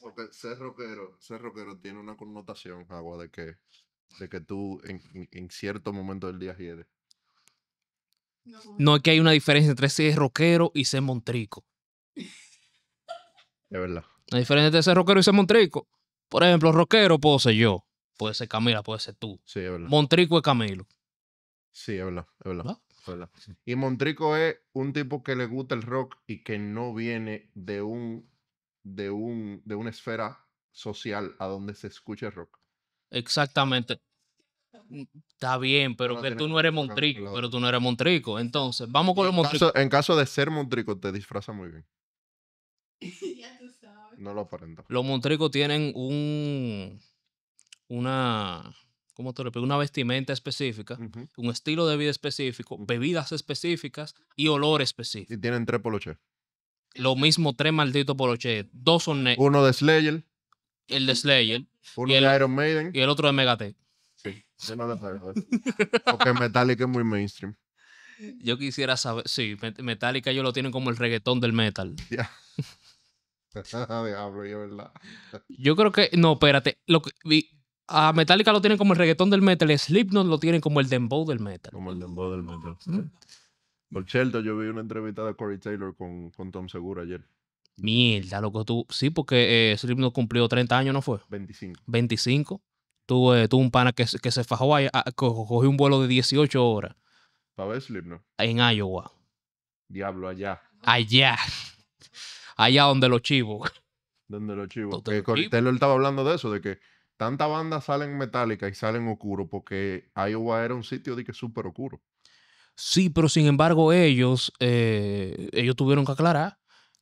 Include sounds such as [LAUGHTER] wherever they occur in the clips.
Porque ser rockero, tiene una connotación, agua, de que, de que tú en, cierto momento del día quieres. No, es que hay una diferencia entre ser rockero y ser montrico. Es verdad. La diferencia entre ser rockero y ser montrico. Por ejemplo, rockero puedo ser yo. Puede ser Camila, puede ser tú. Montrico es Camilo. Sí, es verdad, es verdad. Y Montrico es un tipo que le gusta el rock y que no viene de un de un de una esfera social a donde se escuche rock. Exactamente. Mm, está bien, pero que tú no eres Montrico, pero tú no eres Montrico. Entonces, vamos con los Montrico. en caso de ser Montrico, te disfraza muy bien. [LAUGHS] ya tú sabes. No lo aparenta. Los Montricos tienen un una una vestimenta específica, un estilo de vida específico, mm. bebidas específicas y olor específico. Y tienen tres poloches. Lo mismo, tres malditos poloches. Dos son Uno de Slayer. El de Slayer. y el, de Iron Maiden. Y el otro de Megatech. Sí. Porque Metallica es muy mainstream. Yo quisiera saber, sí, Metallica ellos lo tienen como el reggaetón del metal. [LAUGHS] Ya. yo [LAUGHS] yo creo que, no, espérate, lo que, a Metallica lo tienen como el reggaetón del metal, Slipknot lo tienen como el dembow del metal. Como el dembow del metal. Mm. Por cierto, yo vi una entrevista de Corey Taylor con, Tom Segura ayer. Mierda, loco, tú. Sí, porque eh, Slipknot cumplió 30 años, ¿no fue? 25. 25. Eh, tuvo un pana que, que se fajó ahí, ah, cogió un vuelo de 18 horas. ¿Para ver Slipknot? En Iowa. Diablo, allá. Allá. Allá donde los chivos. Donde los chivos. Corey Taylor estaba hablando de eso, de que tanta banda salen en y salen oscuro porque Iowa era un sitio de que súper oscuro. Sí, pero sin embargo ellos, eh, ellos tuvieron que aclarar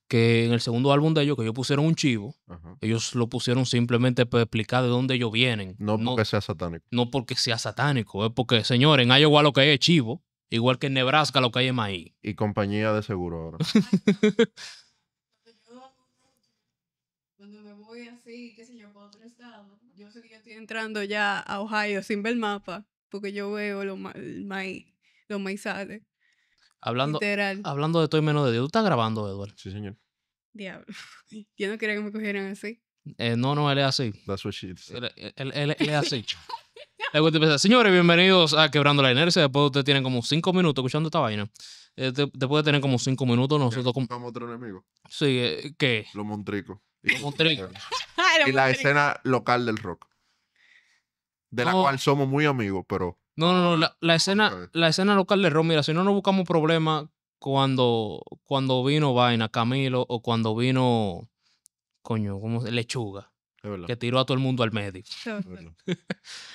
que en el segundo álbum de ellos, que ellos pusieron un chivo, ellos lo pusieron simplemente para explicar de dónde ellos vienen. No porque sea satánico. No porque sea satánico, es porque, señores, en Iowa lo que hay es chivo, igual que en Nebraska lo que hay es maíz. Y compañía de seguro ahora. [LAUGHS] entrando ya a Ohio sin ver mapa, porque yo veo los ma lo maizales. Hablando, hablando de todo y menos de Dios. ¿Tú estás grabando, Eduardo? Sí, señor. Diablo. [LAUGHS] Yo no quería que me cogieran así. Eh, no, no, él es así. That's what she él, él, él, es así. [LAUGHS] señores, bienvenidos a Quebrando la Inercia. Después ustedes tienen como cinco minutos escuchando esta vaina. Eh, después de tener como cinco minutos, nosotros... Como... otro enemigo. Sí, eh, ¿qué? Los montricos. Los montricos. [LAUGHS] y la escena local del rock de la cual somos muy amigos, pero... No, no, no, la, escena, la escena local de Ron, mira, si no nos buscamos problemas cuando, cuando vino Vaina, Camilo, o cuando vino, coño, como Lechuga, que tiró a todo el mundo al medio. [LAUGHS]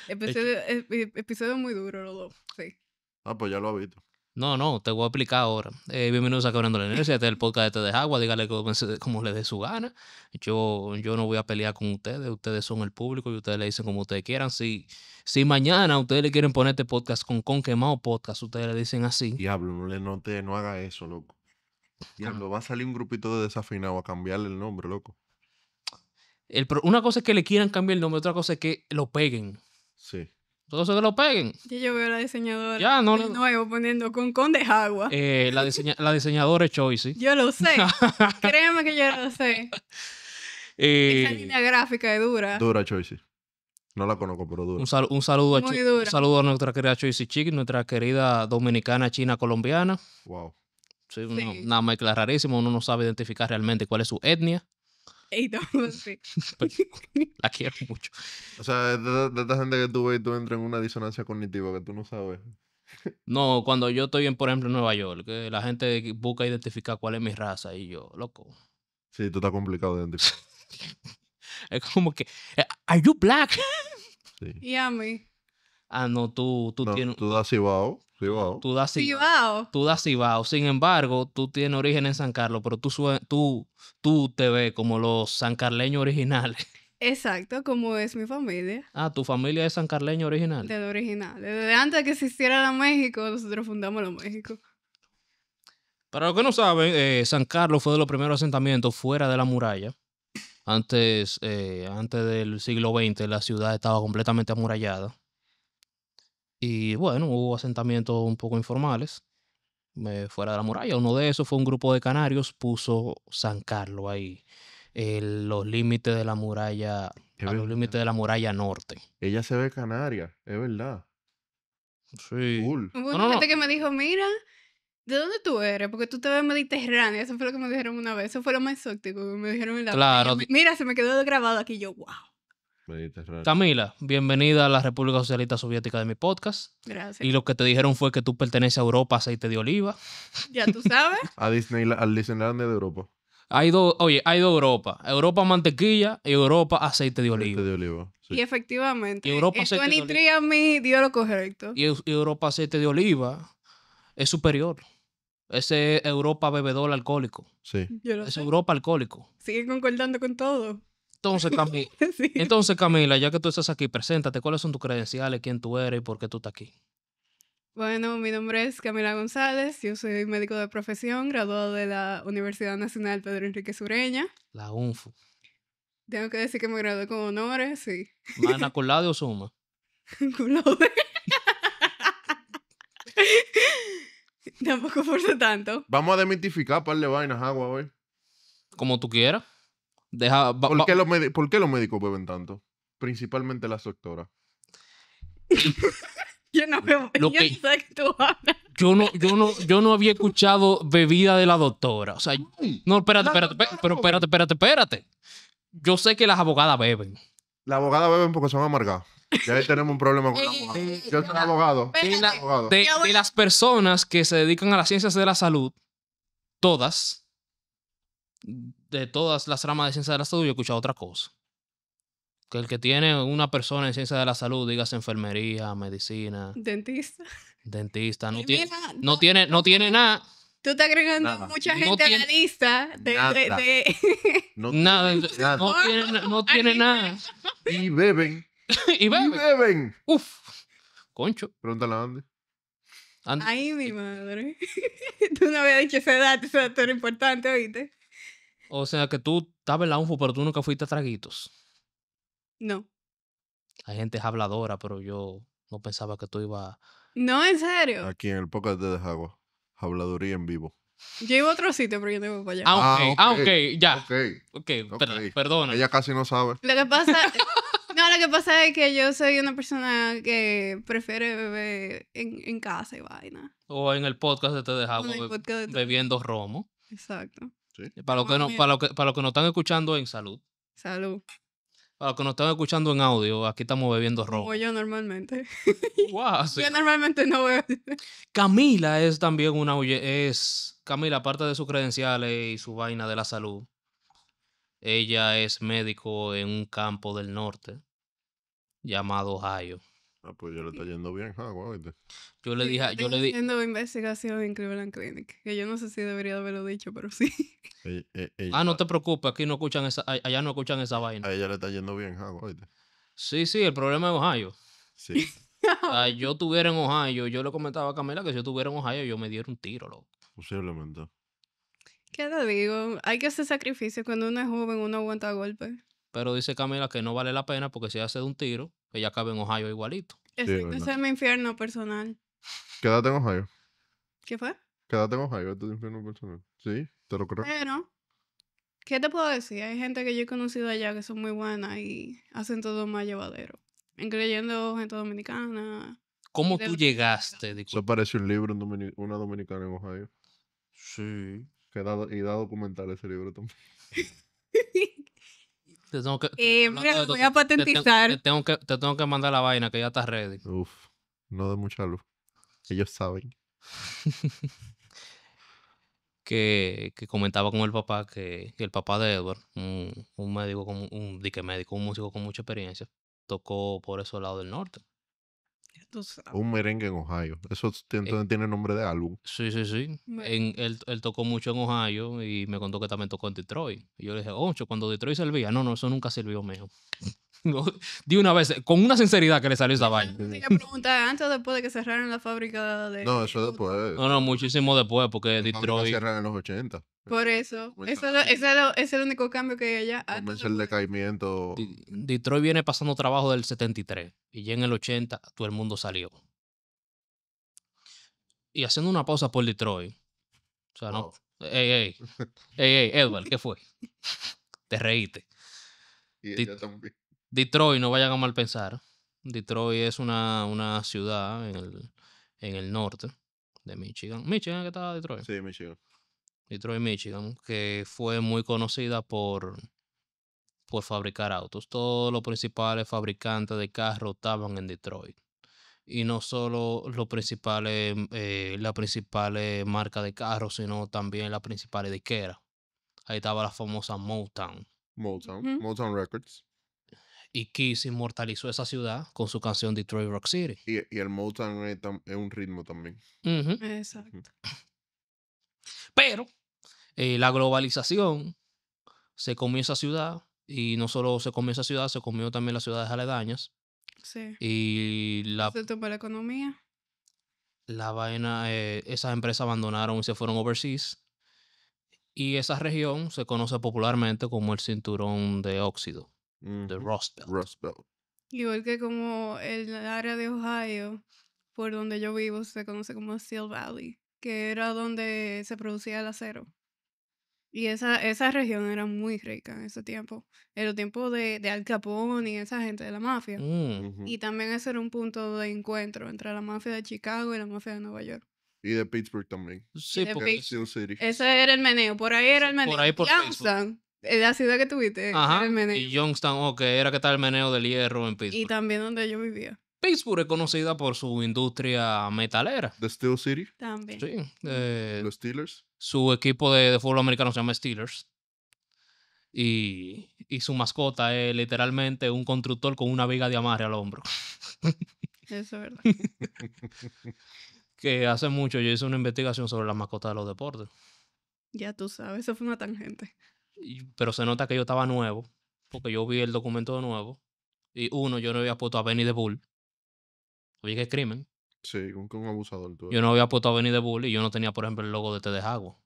episodio, e, e, episodio muy duro, los dos, sí. Ah, pues ya lo ha visto. No, no, te voy a explicar ahora. Eh, bienvenidos a Quebrando la energía. este es el podcast de Te Deja Agua, dígale como, les le dé su gana. Yo, yo no voy a pelear con ustedes, ustedes son el público y ustedes le dicen como ustedes quieran. Si, si mañana ustedes le quieren poner este podcast con con quemado podcast, ustedes le dicen así. Diablo, no, le, no haga eso, loco. Diablo, ah. va a salir un grupito de desafinado a cambiarle el nombre, loco. una cosa es que le quieran cambiar el nombre, otra cosa es que lo peguen. Sí. Entonces se lo peguen. yo veo a la diseñadora. Ya, no. De nuevo poniendo con con de agua. Eh, la, diseñadora es Choicy. Yo lo sé. [LAUGHS] Créeme que yo lo sé. Eh, Esa línea gráfica es dura. Dura, Choicy. No la conozco, pero dura. Un, saludo, a saludo a nuestra querida Choicy Chick, nuestra querida dominicana, china, colombiana. Wow. Sí, una mezcla rarísima. Uno no sabe identificar realmente cuál es su etnia. [LAUGHS] Pues, la quiero mucho. O sea, de, esta gente que tú ves, tú entras en una disonancia cognitiva que tú no sabes. [LAUGHS] No, cuando yo estoy, en, por ejemplo, en Nueva York, la gente busca identificar cuál es mi raza y yo, loco. Sí, tú estás complicado de identificar. [LAUGHS] es como que, eh, ¿are you black? Y a mí. Ah, no, tú, tú no, tienes. Tú das Cibao. Tú Cibao. Tú das Cibao. Sin embargo, tú tienes origen en San Carlos, pero tú, tú, tú te ves como los sancarleños originales. [LAUGHS] Exacto, como es mi familia. Ah, tu familia es sancarleña original. De original. Desde antes que existiera la México, nosotros fundamos la México. Para los que no saben, eh, San Carlos fue de los primeros asentamientos fuera de la muralla. Antes, eh, antes del siglo XX la ciudad estaba completamente amurallada. Y bueno, hubo asentamientos un poco informales eh, fuera de la muralla. Uno de esos fue un grupo de canarios, puso San Carlos ahí, eh, los límites de la muralla, los límites de la muralla norte. Ella se ve canaria, es verdad. Sí. Hubo gente que me dijo, mira, ¿de dónde tú eres? Porque tú te ves mediterránea. Eso fue lo que me dijeron una vez. Eso fue lo más óptico que me dijeron en la... Claro. Mira, se me quedó grabado aquí yo, wow. Camila, bienvenida a la República Socialista Soviética de mi podcast. Gracias. Y lo que te dijeron fue que tú perteneces a Europa, aceite de oliva. Ya tú sabes. [LAUGHS] a al Disneyland de Europa. Hay dos, oye, hay dos Europa. Europa mantequilla y Europa aceite de oliva. Aceite de oliva. Y efectivamente, y Europa el a correcto. Y, Europa aceite de oliva es superior. Ese es Europa bebedor alcohólico. Sí. es Europa alcohólico. Sigue concordando con todo. [LAUGHS] Entonces, Camila, ya que tú estás aquí, preséntate, ¿cuáles son tus credenciales, quién tú eres y por qué tú estás aquí? Bueno, mi nombre es Camila González, yo soy médico de profesión, graduado de la Universidad Nacional Pedro Enrique Sureña. La UNFU. Tengo que decir que me gradué con honores, sí. ¿Mana con [LAUGHS] o suma? con [LAUGHS] Tampoco force tanto. Vamos a demitificar par de vainas agua hoy. Como tú quieras. ¿Por, qué los médicos beben tanto? Principalmente las doctoras. [LAUGHS] yo no bebo. yo, yo no, había escuchado bebida de la doctora. O sea, no, espérate, espérate, pero espérate, espérate, espérate. Yo sé que las abogadas beben. Las abogadas beben porque son amargas. Ya ahí tenemos un problema con las eh, abogadas. Eh, yo soy abogado. de las personas que se dedican a las ciencias de la salud, todas de todas las ramas de ciencia de la salud, yo he escuchado otra cosa. Que el que tiene una persona en ciencia de la salud, digas enfermería, medicina. Dentista. Dentista. No, tiene, no, tiene, no tiene nada. Tú estás agregando mucha gente a la lista de... No, No tiene, nada. Y beben. [LAUGHS] y beben. Y Concho. Pregúntale a Andy. Ay, mi madre. [LAUGHS] Tú no habías dicho esa edad, era importante, ¿oíste? O sea que tú estabas en la UNFU, pero tú nunca fuiste a traguitos. No. Hay gente habladora, pero yo no pensaba que tú ibas. No, en serio. Aquí en el podcast de Dejagua. Habladuría en vivo. Yo iba a otro sitio, pero yo tengo iba para allá. Ah, ok, ah, ah, ya. Ok, perdona. Ella casi no sabe. [LAUGHS] Lo que pasa. es que yo soy una persona que prefiere beber en, casa y vaina. O en el podcast de Te Dejagua, bebiendo romo. Exacto. Eh, para los que, lo que, para nos están escuchando en salud. Salud. Para los que nos están escuchando en audio, aquí estamos bebiendo rojo. Como yo normalmente. [LAUGHS] Yo normalmente no bebo. Camila es también una... Es, Camila, aparte de sus credenciales y su vaina de la salud, ella es médico en un campo del norte llamado Ohio. Ah, pues yo le está yendo bien, ah, le Yo le dije, yo le Haciendo investigación en Cleveland Clinic, que yo no sé si debería haberlo dicho, pero sí. ah, no te preocupes, aquí no escuchan esa, allá no escuchan esa vaina. A ella le está yendo bien, ah, Sí, sí, el problema es Ohio. Sí. [LAUGHS] yo tuviera en Ohio, yo le comentaba a Camila que si yo tuviera en Ohio, yo me diera un tiro, loco. Posiblemente. ¿Qué te digo? Hay que hacer sacrificios. Cuando uno es joven, uno aguanta golpes. Pero dice Camila que no vale la pena porque si hace de un tiro, ella cabe en Ohio igualito ese es mi infierno personal. Quédate en Ohio. ¿Qué fue? Quédate en Ohio, este es tu infierno personal. Sí, te lo creo. Pero, ¿qué te puedo decir? Hay gente que yo he conocido allá que son muy buenas y hacen todo más llevadero. Incluyendo gente dominicana. ¿Cómo tú llegaste? Eso parece un libro, una dominicana en Ohio. Sí. y da documental ese libro también. [LAUGHS] Te tengo que, tengo que, mandar la vaina que ya está ready. Uf, no de mucha luz. Ellos saben. [LAUGHS] que, que, comentaba con el papá que, el papá de Edward, un, médico, con, un dique médico, un músico con mucha experiencia, tocó por al lado del norte. Ah, Un merengue en Ohio. Eso eh, tiene, nombre de álbum. Sí, sí, sí. En, él, él, tocó mucho en Ohio y me contó que también tocó en Detroit. Y yo le dije, ocho, cuando Detroit servía. No, no, eso nunca sirvió mejor de una vez, con una sinceridad que le salió esa vaina. antes o después de que cerraran la fábrica de. No, eso después. No, no, muchísimo después, porque Detroit. cerraron en los 80. Por eso. Ese es el único cambio que hay allá. Comenzó el decaimiento. Detroit viene pasando trabajo del 73. Y ya en el 80 todo el mundo salió. Y haciendo una pausa por Detroit. O sea, no. [LAUGHS] Ey, ey. Edward, ¿qué fue? [LAUGHS] Te reíste. Y ella también. Detroit, no vayan a mal pensar. Detroit es una, ciudad en el, norte de Michigan. Michigan que estaba Detroit. Sí, Michigan. Detroit, Michigan, que fue muy conocida por, por fabricar autos. Todos los principales fabricantes de carros estaban en Detroit. Y no solo los principales, la eh, las principales marcas de carros, sino también las principales quera. Ahí estaba la famosa Motown. Motown, Motown Records y Kiss inmortalizó esa ciudad con su canción Detroit Rock City. Y, el Motown es, un ritmo también. Exacto. Pero eh, la globalización se comió esa ciudad y no solo se comió esa ciudad, se comió también las ciudades aledañas. Sí. Y la... Se tomó la economía. La vaina, eh, esas empresas abandonaron y se fueron overseas. Y esa región se conoce popularmente como el cinturón de óxido. De the Rust Belt. Igual que como el área de Ohio, por donde yo vivo, se conoce como Steel Valley, que era donde se producía el acero. Y esa, esa región era muy rica en ese tiempo. Era el tiempo de, de Al Capone y esa gente de la mafia. Mm. Y también ese era un punto de encuentro entre la mafia de Chicago y la mafia de Nueva York. Y de Pittsburgh también. Sí, porque Ese era el meneo. Por ahí era el meneo. Por ahí por eh, la ciudad que tuviste. El meneo. Y Youngstown, que era que tal el meneo del hierro en Pittsburgh. Y también donde yo vivía. Pittsburgh es conocida por su industria metalera. The Steel City. También. Sí. Mm, eh, los Steelers. Su equipo de, fútbol americano se llama Steelers. Y, y su mascota es literalmente un constructor con una viga de amarre al hombro. [LAUGHS] Eso es verdad. [LAUGHS] que hace mucho yo hice una investigación sobre las mascotas de los deportes. Ya tú sabes, eso fue una tangente pero se nota que yo estaba nuevo, porque yo vi el documento de nuevo. Y uno, yo no había puesto a Benny de Bull. Oye, es crimen. Sí, con, un abusador Yo no había puesto a Benny de Bull y yo no tenía, por ejemplo, el logo de Te dejago O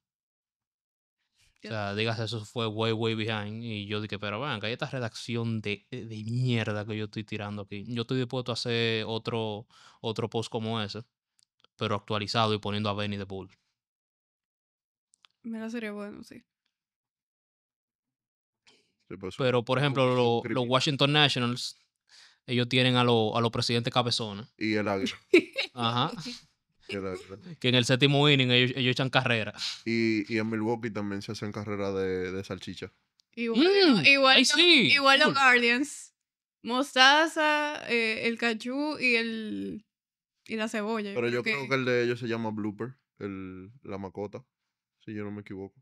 sea, digas eso fue way, way behind. Y yo dije, pero vean, que hay esta redacción de, de, mierda que yo estoy tirando aquí. Yo estoy dispuesto a hacer otro, otro post como ese, pero actualizado y poniendo a Benny de Bull. Me la sería bueno, sí. Pero, por ejemplo, los Washington Nationals, ellos tienen a los a presidentes cabezones. Y el águila. [LAUGHS] Ajá. [LAUGHS] Que en el séptimo inning ellos, echan carrera. Y, en Milwaukee también se hacen carrera de, salchicha. Igual, mm, igual, los Guardians. Mostaza, eh, el cachú y el y la cebolla. Pero yo creo que, creo que el de ellos se llama Blooper, el, la macota, si yo no me equivoco.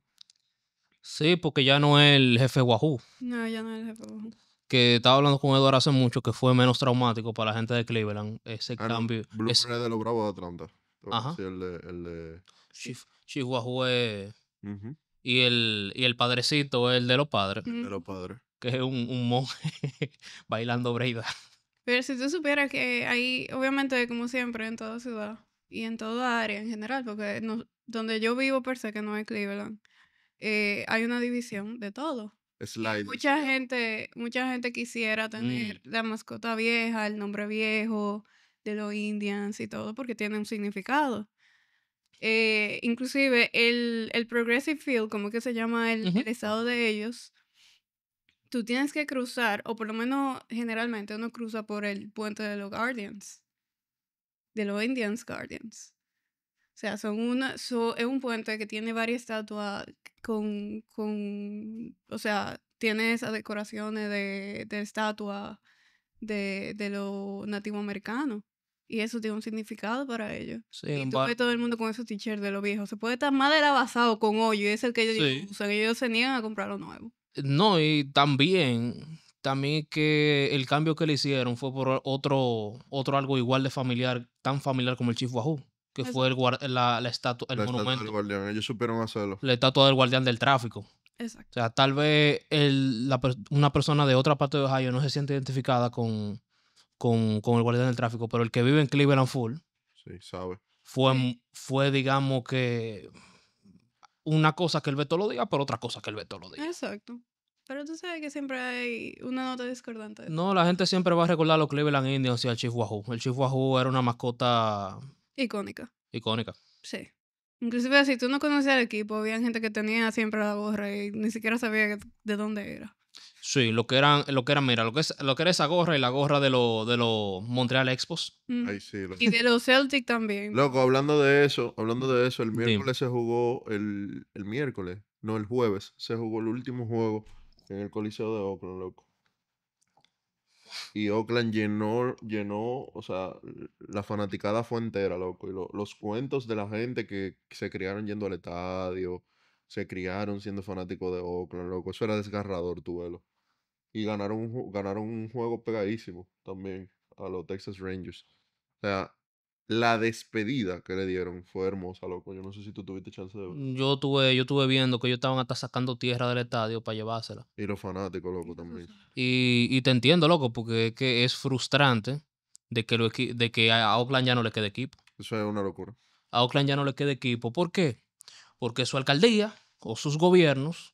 Sí, porque ya no es el jefe Wahoo. No, ya no es el jefe Wahoo. Que estaba hablando con Eduardo hace mucho que fue menos traumático para la gente de Cleveland. Ese ah, cambio. Blue de los Bravos de Atlanta. Ajá. el de. El Wahoo es. y, el, y el padrecito es el de los padres. De los padres. Que es un, monje [LAUGHS] bailando breida. Pero si tú supieras que ahí, obviamente, como siempre, en toda ciudad y en toda área en general, porque donde yo vivo, per se, que no es Cleveland, eh, hay una división de todo. Mucha gente, mucha gente quisiera tener mm. la mascota vieja, el nombre viejo de los Indians y todo, porque tiene un significado. Eh, inclusive el, el, Progressive Field, como que se llama el, el, estado de ellos, tú tienes que cruzar, o por lo menos generalmente uno cruza por el puente de los Guardians, de los Indians Guardians. O sea, son una, es un puente que tiene varias estatuas con, con, o sea, tiene esas decoraciones de, de estatuas de, de los nativos americanos. Y eso tiene un significado para ellos. Sí, y tú ves todo el mundo con esos t-shirts de los viejos. Se puede estar la basado con hoyo y es el que ellos se niegan a comprar lo nuevo. Eh, no, y también, también que el cambio que le hicieron fue por otro, otro algo igual de familiar, tan familiar como el Chief Wahoo que fue el, la, la, estatua, el la monumento. Estatua del guardián. Ellos supieron hacerlo. La estatua del guardián del tráfico. Exacto. O sea, tal vez una persona de otra parte de Ohio no se siente identificada con, con, el guardián del tráfico, pero el que vive en Cleveland Full sí, sabe. Fue, fue, digamos que una cosa que el veto lo diga, pero otra cosa que el veto lo diga. Exacto. Pero tú sabes que siempre hay una nota discordante. No, la gente siempre va a recordar a los Cleveland Indians y al Chief Wahoo. El Chief Wahoo era una mascota Icónica. Icónica. Sí. Inclusive si tú no conocías el equipo, había gente que tenía siempre la gorra y ni siquiera sabía de dónde era. Sí, lo que eran, lo que eran, mira, lo que, es, lo que era esa gorra y la gorra de los de los Montreal Expos. Y de los Celtic también. Loco, hablando de eso, hablando de eso, el miércoles se jugó el, miércoles, no el jueves, se jugó el último juego en el Coliseo de Oakland, loco. Y Oakland llenó, llenó, o sea, la fanaticada fue entera, loco. Y los cuentos de la gente que se criaron yendo al estadio, se criaron siendo fanáticos de Oakland, loco. Eso era desgarrador, tu velo. Y ganaron ganaron un juego pegadísimo también a los Texas Rangers. O sea, la despedida que le dieron fue hermosa, loco. Yo no sé si tú tuviste chance de ver. Yo tuve, yo tuve viendo que ellos estaban hasta sacando tierra del estadio para llevársela. Y los fanáticos, loco, también. Y, y te entiendo, loco, porque es que es frustrante de que, lo, de que a Oakland ya no le quede equipo. Eso es una locura. A Oakland ya no le quede equipo. ¿Por qué? Porque su alcaldía o sus gobiernos,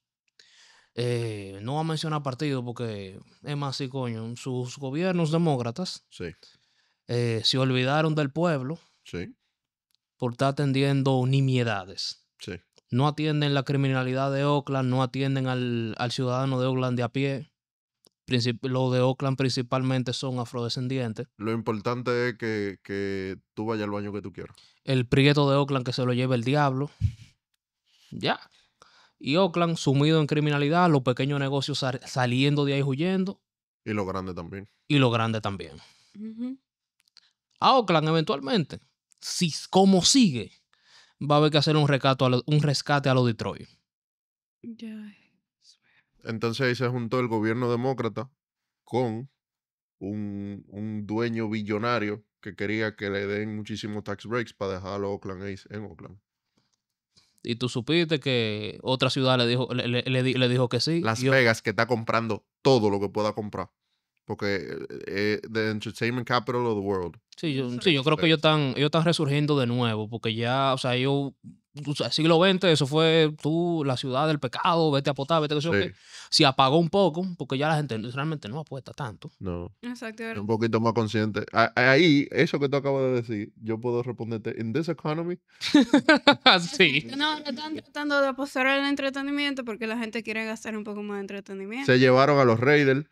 eh, no va a mencionar partido porque es más, y coño, sus gobiernos demócratas. Sí eh, se olvidaron del pueblo sí. por estar atendiendo nimiedades. No atienden la criminalidad de Oakland, no atienden al, ciudadano de Oakland de a pie. Los de Oakland principalmente son afrodescendientes. Lo importante es que, tú vayas al baño que tú quieras. El prieto de Oakland que se lo lleve el diablo. Ya. Y Oakland sumido en criminalidad, los pequeños negocios saliendo de ahí huyendo. Y los grandes también. Y lo grande también a Oakland eventualmente. Si como sigue, va a haber que hacer un, recato un rescate a los Detroit. Entonces ahí se juntó el gobierno demócrata con un, dueño billonario que quería que le den muchísimos tax breaks para dejar a los Oakland A's en Oakland. Y tú supiste que otra ciudad le dijo, le, dijo que sí. Las Vegas que está comprando todo lo que pueda comprar porque eh, eh, the entertainment capital of the world. Sí, yo, sí, yo creo que ellos están, ellos están resurgiendo de nuevo, porque ya, o sea, yo siglo XX, eso fue tú, la ciudad del pecado, vete a apotar, vete a... Sí. Que, se apagó un poco, porque ya la gente realmente no apuesta tanto. No. Exacto. Un poquito más consciente. Ahí, eso que te acabo de decir, yo puedo responderte, in this economy. [LAUGHS] sí. No, no están tratando de apostar al entretenimiento porque la gente quiere gastar un poco más de entretenimiento. Se llevaron a los Raiders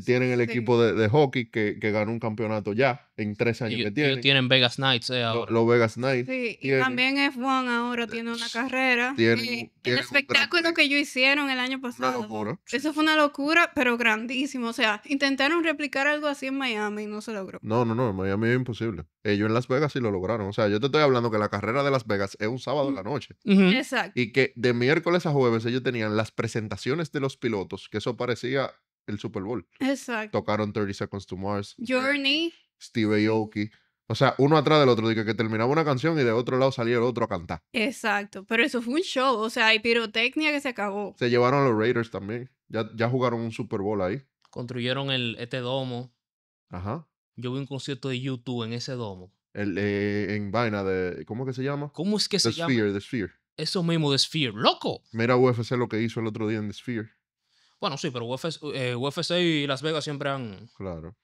tienen el equipo de, hockey que, ganó un campeonato ya en tres años que tienen. Ellos tienen Vegas Knights eh, ahora. Los, Vegas Knights. Sí, y también F1 ahora tiene una carrera. Eh, el espectáculo que ellos hicieron el año pasado. Eso fue una locura, pero grandísimo. O sea, intentaron replicar algo así en Miami y no se logró. No, no, no, en Miami es imposible. Ellos en Las Vegas sí lo lograron. O sea, yo te estoy hablando que la carrera de Las Vegas es un sábado en la noche. Exacto. Y que de miércoles a jueves ellos tenían las presentaciones de los pilotos, que eso parecía el Super Bowl. Exacto. Tocaron 30 Seconds to Mars. Eh, Journey. Steve mm. Aoki. O sea, uno atrás del otro, dije que terminaba una canción y de otro lado salía el otro a cantar. Exacto, pero eso fue un show, o sea, hay pirotecnia que se acabó. Se llevaron a los Raiders también, ya, ya jugaron un Super Bowl ahí. Construyeron el, este domo. Ajá. Yo vi un concierto de YouTube en ese domo. El, eh, en vaina de, ¿cómo que se llama? ¿Cómo es que se llama? The Sphere, The Sphere. Eso mismo, The Sphere, loco. Mira UFC lo que hizo el otro día en The Sphere. Bueno, sí, pero UFC, eh, y Las Vegas siempre han. Claro.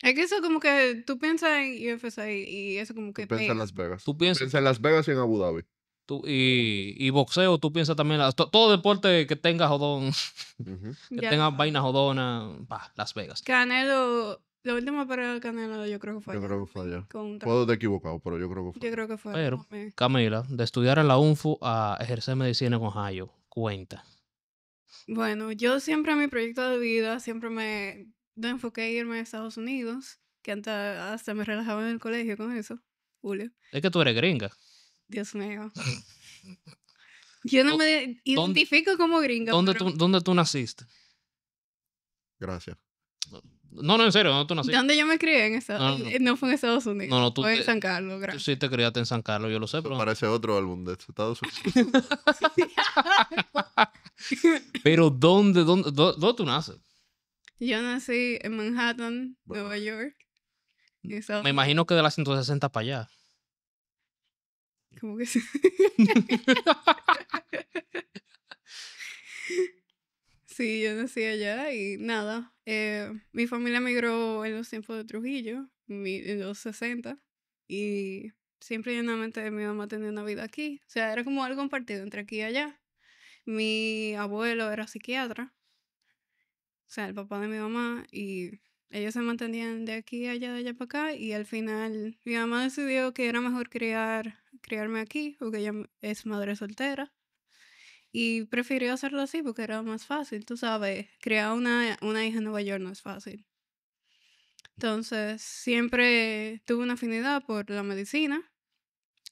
Es que eso como que tú piensas en UFC y eso como que... piensas en Las Vegas. Tú piensas... en Las Vegas y en Abu Dhabi. Tú, y, y, boxeo, tú piensas también... en... todo deporte que tenga jodón, [LAUGHS] que tenga vaina jodona, Las Vegas. Canelo, la última pelea del Canelo yo creo que fue Yo creo que fue allá. Puedo estar equivocado, pero yo creo que fue Yo creo que fue Pero, Camila, de estudiar en la UNFU a ejercer medicina en Ohio, cuenta. Bueno, yo siempre en mi proyecto de vida, siempre me, enfoqué en irme a Estados Unidos, que hasta me relajaba en el colegio con eso, Julio. Es que tú eres gringa. Dios mío. [LAUGHS] Yo no me identifico como gringa. ¿Dónde, tú, ¿Dónde tú naciste? Gracias. No, no, en serio, ¿Dónde tú naciste. ¿Dónde yo me crié en esa? No, fue en Estados Unidos. No, no, tú. Fue en San Carlos, gracias. sí te criaste en San Carlos, yo lo sé, pero. Parece otro álbum de Estados Unidos. [LAUGHS] [LAUGHS] pero, ¿dónde, dónde, tú naces? Yo nací en Manhattan, Nueva York. Me imagino que de las 160 para allá. ¿Cómo que sí? [LAUGHS] Sí, yo nací allá y nada. Eh, mi familia emigró en los tiempos de Trujillo, en los 60, y siempre llenamente mi mamá tenía una vida aquí. O sea, era como algo compartido entre aquí y allá. Mi abuelo era psiquiatra, o sea, el papá de mi mamá, y ellos se mantenían de aquí allá, de allá para acá, y al final mi mamá decidió que era mejor criar, criarme aquí, porque ella es madre soltera. Y prefirió hacerlo así porque era más fácil, tú sabes. Crear una, una hija en Nueva York no es fácil. Entonces, siempre tuve una afinidad por la medicina.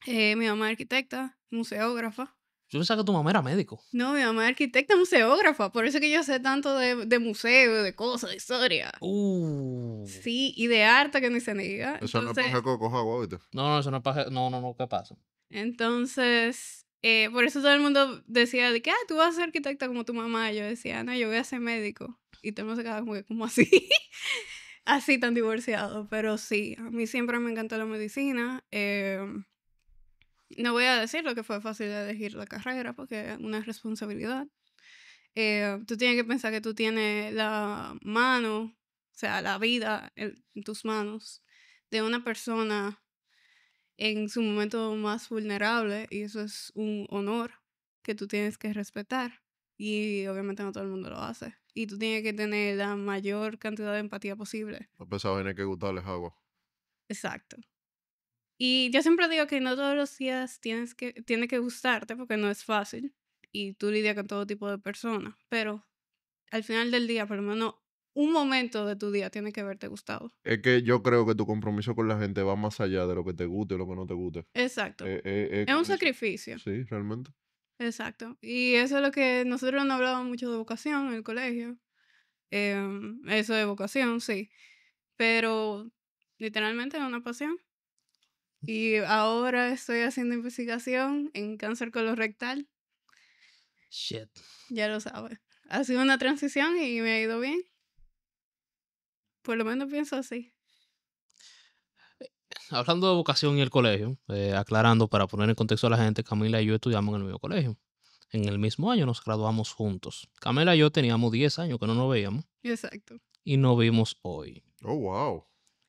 Eh, mi mamá es arquitecta, museógrafa. Yo pensaba que tu mamá era médico. No, mi mamá es arquitecta museógrafa, por eso que yo sé tanto de, de museo, de cosas, de historia. Uh. Sí, y de arte que ni se diga Eso no es paja coco, No, no, eso no es No, no, no, ¿qué pasa? Entonces, eh, por eso todo el mundo decía de que, ah, tú vas a ser arquitecta como tu mamá. yo decía, no, yo voy a ser médico. Y todo el mundo como, así, [LAUGHS] así tan divorciado. Pero sí, a mí siempre me encantó la medicina. Eh, no voy a decir lo que fue fácil de elegir la carrera porque es una responsabilidad. Eh, tú tienes que pensar que tú tienes la mano, o sea, la vida en tus manos de una persona en su momento más vulnerable y eso es un honor que tú tienes que respetar y obviamente no todo el mundo lo hace y tú tienes que tener la mayor cantidad de empatía posible. A pesar de que gustarles agua. Exacto. Y yo siempre digo que no todos los días tienes que, tiene que gustarte porque no es fácil y tú lidias con todo tipo de personas, pero al final del día, por lo menos un momento de tu día tiene que verte gustado. Es que yo creo que tu compromiso con la gente va más allá de lo que te guste o lo que no te guste. Exacto. Eh, eh, es un sacrificio. Sí, realmente. Exacto. Y eso es lo que nosotros no hablábamos mucho de vocación en el colegio. Em, eso de vocación, sí. Pero literalmente es una pasión. Y ahora estoy haciendo investigación en cáncer colorectal. Shit. Ya lo sabes. Ha sido una transición y me ha ido bien. Por lo menos pienso así. Eh, [LAUGHS] hablando de vocación y el colegio, eh, aclarando para poner en contexto a la gente, Camila y yo estudiamos en el mismo colegio. En el mismo año nos graduamos juntos. Camila y yo teníamos 10 años que no nos veíamos. Exacto. Y nos vimos hoy. Oh, wow.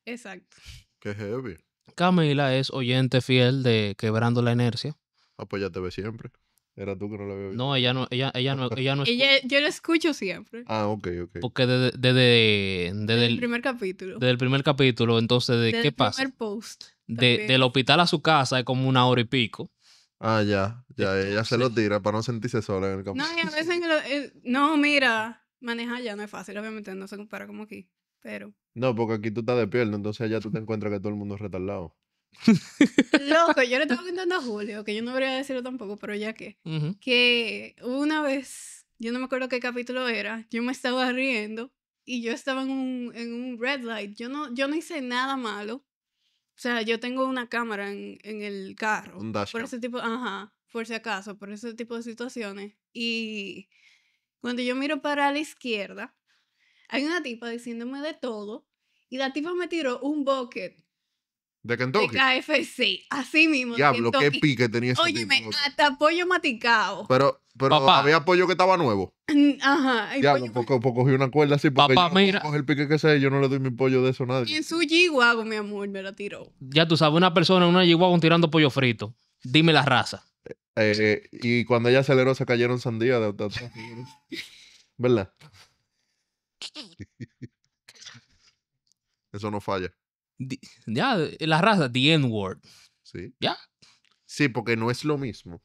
Exacto. Qué heavy. Camila es oyente fiel de Quebrando la Inercia. Apóyate, siempre. Era tú que no la había visto. No, ella no, ella, ella no, ella, yo la escucho siempre. Ah, ok, ok. Porque desde, desde, el, primer capítulo. Desde el primer capítulo, entonces, ¿de qué pasa? Primer post. del hospital a su casa es como una hora y pico. Ah, ya, ya, eh, ella se lo tira para no sentirse sola en el campo. No, y a veces eh, no, mira, manejar ya no es fácil, obviamente no se compara como aquí, pero. No, porque aquí tú estás de pierna, entonces ya tú te encuentras que todo el mundo es retardado. Loco, yo le estaba contando a Julio, que yo no debería decirlo tampoco, pero ya que, que una vez, yo no me acuerdo qué capítulo era, yo me estaba riendo y yo estaba en un, en un red light. Yo no, yo no hice nada malo. O sea, yo tengo una cámara en, en el carro. por ese tipo, ajá, por si acaso, por ese tipo de situaciones. Y cuando yo miro para la izquierda, hay una tipa diciéndome de todo y la tipa me tiró un bucket de Kentucky. De KFC. Así mismo. Diablo, qué pique tenía ese Óyeme, tipo. hasta pollo maticado. Pero, pero había pollo que estaba nuevo. Mm, ajá. Diablo, pollo... poco cogí una cuerda así. para Papá, yo mira. el pique que sea yo no le doy mi pollo de eso a nadie. Y en su yiguago, mi amor, me la tiró. Ya tú sabes, una persona en una yiguago tirando pollo frito. Dime la raza. Eh, eh, y cuando ella aceleró, se cayeron sandías de ¿Verdad? [LAUGHS] eso no falla. Ya, la raza, the N-word. Sí. Ya. Sí, porque no es lo mismo.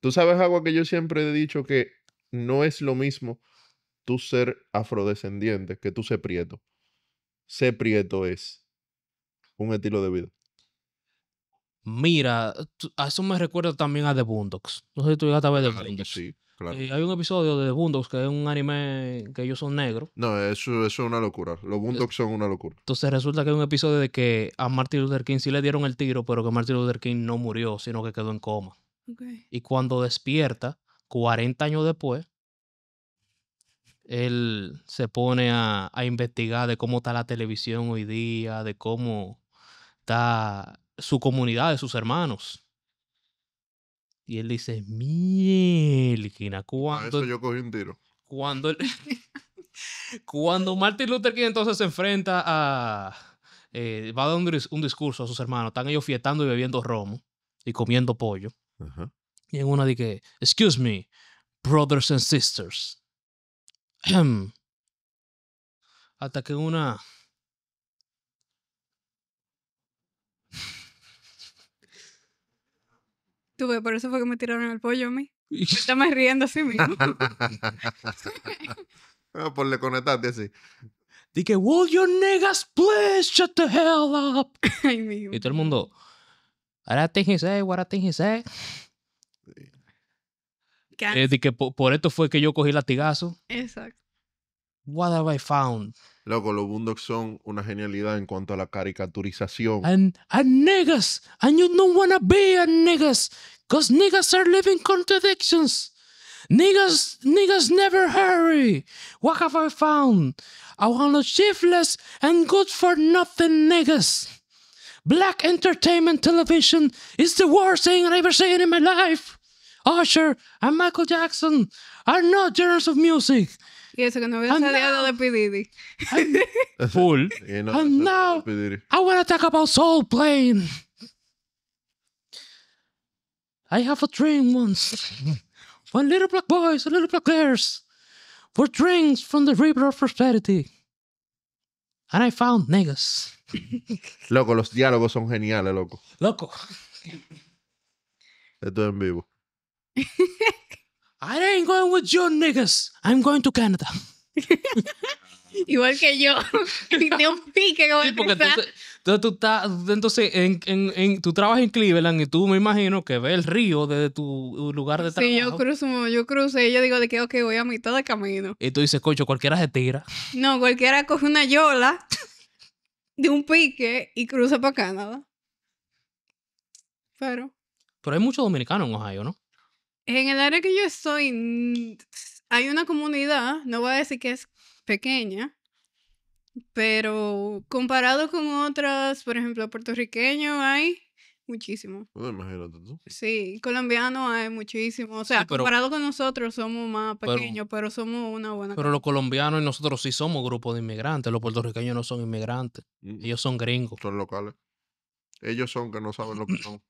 Tú sabes algo que yo siempre he dicho que no es lo mismo tú ser afrodescendiente que tú ser prieto. Ser prieto es un estilo de vida. Mira, a eso me recuerda también a The Boondocks. No sé si tú llegaste a ver The Sí. Y eh, hay un episodio de Boondocks que es un anime que ellos son negros. No, eso, es una locura. Los Boondocks son una locura. Entonces resulta que hay un episodio de que a Martin Luther King sí le dieron el tiro, pero que Martin Luther King no murió, sino que quedó en coma. Y cuando despierta, 40 años después, él se pone a, investigar de cómo está la televisión hoy día, de cómo está su comunidad, de sus hermanos. Y él dice, mielquina, cuando... A eso yo cogí Cuando, [LAUGHS] cuando Martin Luther King entonces se enfrenta a... Eh, va a dar un, discurso a sus hermanos. Están ellos fietando y bebiendo romo y comiendo pollo. Y en una dice, excuse me, brothers and sisters. [CLEARS THROAT] Hasta que una Tuve, por eso fue que me tiraron el pollo a mí. Estaba riendo así mismo. [LAUGHS] Ah, por pues le conectaste así. Dije, will your niggas please shut the hell up? [LAUGHS] Ay, Y todo el mundo, ahora aténgense, ahora es Eh, que por, por, esto fue que yo cogí latigazo. Exacto. What have I found? Loco, los Boondocks son una genialidad en cuanto a la caricaturización. And, and niggas, and you don't wanna be a niggas, cause niggas are living contradictions. Niggas, niggas never hurry. What have I found? I want a shiftless and good for nothing niggas. Black entertainment television is the worst thing I've ever seen in my life. Usher and Michael Jackson are not genres of music. Y eso que no había ah, salido de pididi. [LAUGHS] Full. and eh, now, ah, I want to talk about Soul Plane. I have a dream once. When little black boys and little black girls were drinks from the river of prosperity. And I found niggas. [LAUGHS] loco, los diálogos son geniales, loco. Loco. Esto es en vivo. [LAUGHS] I ain't going with your niggas. I'm going to Canada. [LAUGHS] Igual que yo. de [LAUGHS] un pique entonces, tú estás, entonces en, tú trabajas en Cleveland y tú me imagino que ves el río desde tu lugar de trabajo. Sí, yo cruzo, yo crucé y yo digo de que ok, voy a mitad de camino. Y tú dices, cocho, cualquiera se tira. No, cualquiera coge una yola de un pique y cruza para Canadá. Pero. Pero hay muchos dominicanos en Ohio, ¿no? en el área que yo estoy, hay una comunidad, no voy a decir que es pequeña, pero comparado con otras, por ejemplo, puertorriqueños hay muchísimo. imagínate tú. Sí, colombianos hay muchísimo. O sea, comparado con nosotros somos más pequeños, pero, somos una buena. Pero los colombianos y nosotros sí somos grupo de inmigrantes. Los puertorriqueños no son inmigrantes. Mm, ellos son gringos. Son locales. Ellos son que no saben lo que son.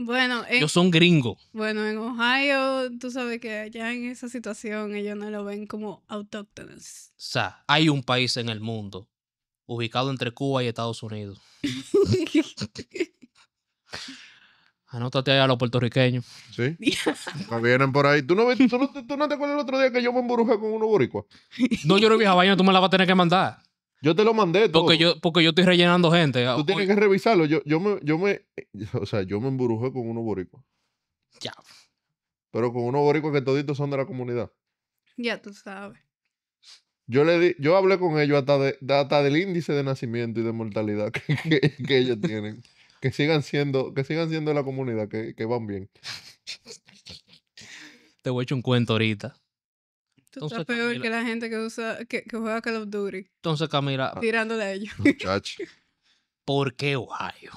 Bueno, en, ellos son gringos. Bueno, en Ohio, tú sabes que allá en esa situación ellos no lo ven como autóctonos. O sea, hay un país en el mundo ubicado entre Cuba y Estados Unidos. [LAUGHS] Anótate allá a los puertorriqueños. Sí. vienen por ahí. ¿Tú no, ves, tú, te acuerdas el otro día que yo me embrujé con uno boricua? No, yo no vi a vaina, tú me la vas a tener que mandar. Yo te lo mandé todo. Porque yo, porque yo estoy rellenando gente. Tú tienes que revisarlo. Yo, yo, me, yo me, o sea, yo me emburujé con unos boricuas. Ya. Pero con unos boricuas que toditos son de la comunidad. Ya tú sabes. Yo le di, yo hablé con ellos hasta, de, del índice de nacimiento y de mortalidad que, ellos tienen. que sigan siendo, que sigan siendo de la comunidad, que, que van bien. Te voy a echar un cuento ahorita peor que la gente que usa, que, juega Call of Duty. Entonces, Camila. [LAUGHS] Tirándole de ellos. Muchacho. [LAUGHS] ¿Por qué Ohio?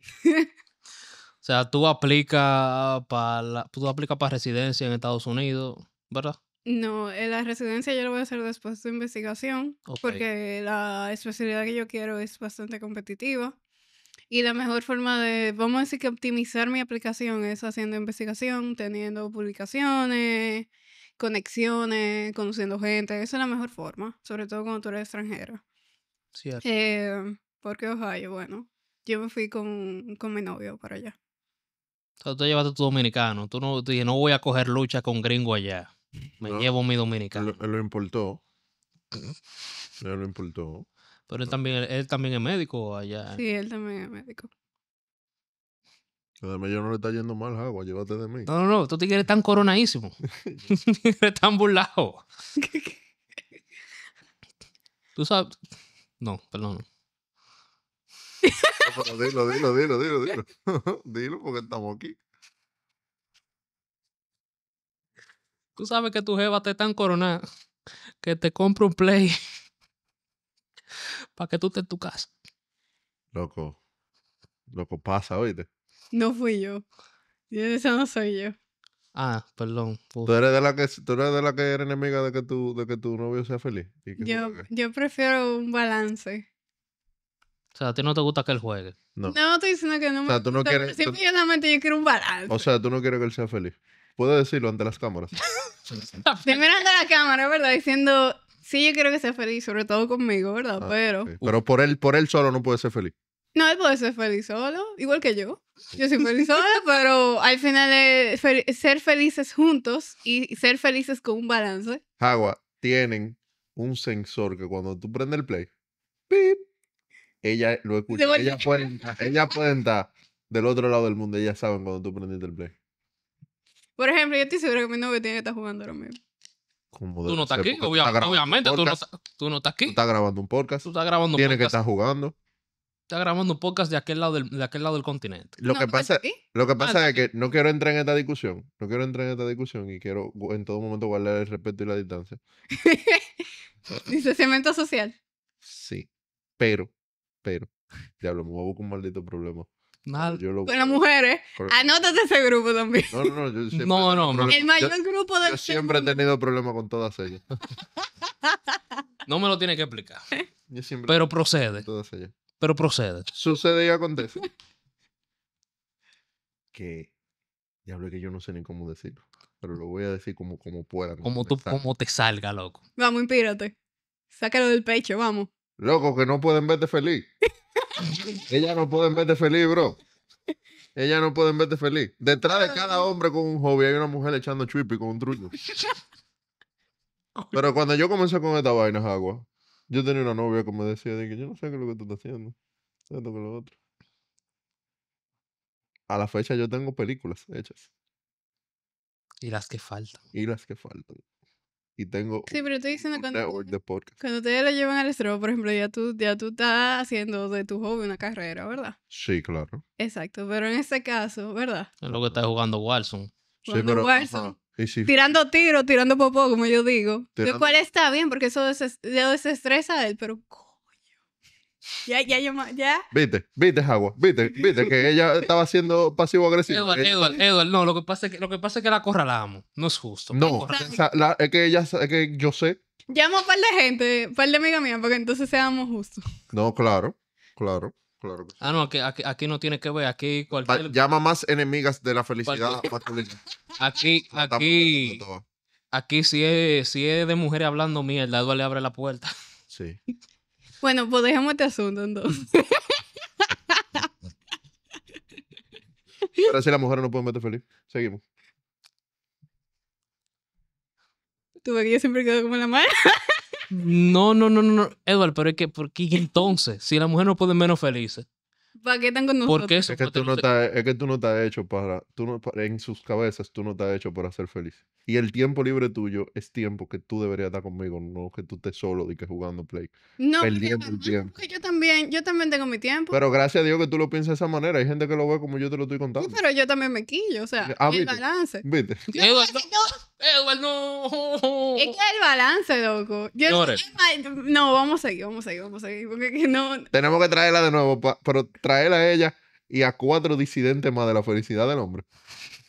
[LAUGHS] o sea, tú aplicas para tú aplicas para residencia en Estados Unidos, ¿verdad? No, eh, la residencia yo lo voy a hacer después de investigación, porque la especialidad que yo quiero es bastante competitiva. Y la mejor forma de, vamos a decir que optimizar mi aplicación es haciendo investigación, teniendo publicaciones, conexiones, conociendo gente. Esa es la mejor forma, sobre todo cuando tú eres extranjera. Cierto. Eh, porque Ohio, bueno, yo me fui con, con mi novio para allá. Entonces tú llevaste tu dominicano. Tú no, tú dije, no voy a coger lucha con gringo allá. Me llevo mi dominicano. Él, lo importó. [LAUGHS] Él lo importó. Pero él también, él también es médico allá. Sí, él también es médico. Además, yo no le está yendo mal, Jagua, llévate de mí. No, no, no, Tú quieres tan [LAUGHS] [LAUGHS] tan Eres están burlado. Tú sabes. No, perdón. dilo, dilo, dilo, dilo, dilo. [LAUGHS] dilo porque estamos aquí. Tú sabes que tu jeva te tan coronada. Que te compro un play para que tú estés en tu casa. Loco, loco pasa, oíste. No fui yo. yo no soy yo. Ah, perdón. Tú eres de la que tú eres de la que enemiga de que tu de que tu novio sea feliz. Yo, yo prefiero un balance. O sea, a ti no te gusta que él juegue. No. No, estoy diciendo que no me o sea, tú no gusta, quieres, Simplemente yo quiero un balance. O sea, tú no quieres que él sea feliz. Puedes decirlo ante las cámaras. Primero [LAUGHS] ante la cámara, ¿verdad? Diciendo, Sí, yo quiero que sea feliz, sobre todo conmigo, ¿verdad? Ah, pero. Pero por él, por él solo no puede ser feliz. No, él puede ser feliz solo, igual que yo. Yo soy feliz solo, [LAUGHS] pero al final es ser felices juntos y ser felices con un balance. Agua, tienen un sensor que cuando tú prendes el play, ella lo escucha. [LAUGHS] Ella puede, ella entrar del otro lado del mundo, ella saben cuando tú prendiste el play. Por ejemplo, yo estoy segura que mi novio tiene que estar jugando ahora mismo tú no estás aquí, obviamente. Tú no, estás aquí. Tú estás grabando un podcast. Tú estás grabando Tienes que estar jugando. Estás grabando un podcast de aquel lado del, de aquel lado del continente. Lo, que pasa, lo que pasa es que no quiero entrar en esta discusión. No quiero entrar en esta discusión y quiero en todo momento guardar el respeto y la distancia. [LAUGHS] dice cemento social. Sí. Pero, pero, diablo, me voy a buscar un maldito problema. Nada. Yo las mujeres. Anótate ese grupo también. No, no, Yo siempre grupo este siempre he tenido problemas con todas ellas. [LAUGHS] no me lo tiene que explicar. Pero procede. Todas ellas. Pero procede. Sucede y acontece. [LAUGHS] que. Diablo, que yo no sé ni cómo decirlo. Pero lo voy a decir como, como pueda. Como, tú, como te salga, loco. Vamos, impírate. Sácalo del pecho, vamos. Loco, que no pueden verte feliz. [LAUGHS] Ella no pueden verte feliz, bro. Ella no pueden verte feliz. Detrás de cada hombre con un hobby hay una mujer echando chupi con un truco. Pero cuando yo comencé con esta vaina, agua, yo tenía una novia que me decía de que yo no sé qué es lo que tú estás haciendo. otro. A la fecha yo tengo películas hechas. Y las que faltan. Y las que faltan y tengo sí, pero estoy diciendo cuando, Cuando ustedes lo llevan al estreno, por ejemplo, ya tú, ya tú estás haciendo de tu hobby una carrera, ¿verdad? Sí, claro. Exacto, pero en este caso, ¿verdad? Es lo que está jugando Warzone. Tirando tiro, tirando popó, como yo digo. Lo cual está bien, porque eso le desestresa a él, pero ya, ya, ya. Viste, viste, Agua, viste, viste que ella estaba siendo pasivo-agresiva. Edward, Edward, no, lo que pasa es que, lo que, pasa es que la acorralamos. No es justo. No, es que ella, es que yo sé. Llamo a un par de gente, un par de amigas mías, porque entonces seamos justos. No, claro, claro. Claro. Ah, no, aquí, aquí, no tiene que ver. Aquí cualquier. Llama más enemigas de la felicidad Aquí, aquí. Aquí, si es, si es de mujeres hablando mierda, Eduardo le abre la puerta. Sí. [LAUGHS] Bueno, pues dejamos este asunto entonces. Pero si las mujeres no pueden verte feliz. Seguimos. Tú ves que yo siempre quedo como la madre. No, no, no, no, no. Edward, pero es que, ¿por qué entonces? Si la mujer no pueden menos felices. ¿Para qué están con nosotros? Es que, tú no te es que tú no hecho para, tú no, en sus cabezas tú no te has hecho para ser feliz. Y el tiempo libre tuyo es tiempo que tú deberías estar conmigo, no que tú estés solo y que jugando play. No, perdiendo el tiempo. yo también, yo también tengo mi tiempo. Pero gracias a Dios que tú lo piensas de esa manera. Hay gente que lo ve como yo te lo estoy contando. Sí, pero yo también me quillo, o sea, ah, el balance. ¿Viste? no. Es que el balance, loco. Yo, no, vamos a seguir, vamos a seguir, vamos a seguir. Porque no... Tenemos que traerla de nuevo, pero traer a ella y a cuatro disidentes más de la felicidad del hombre.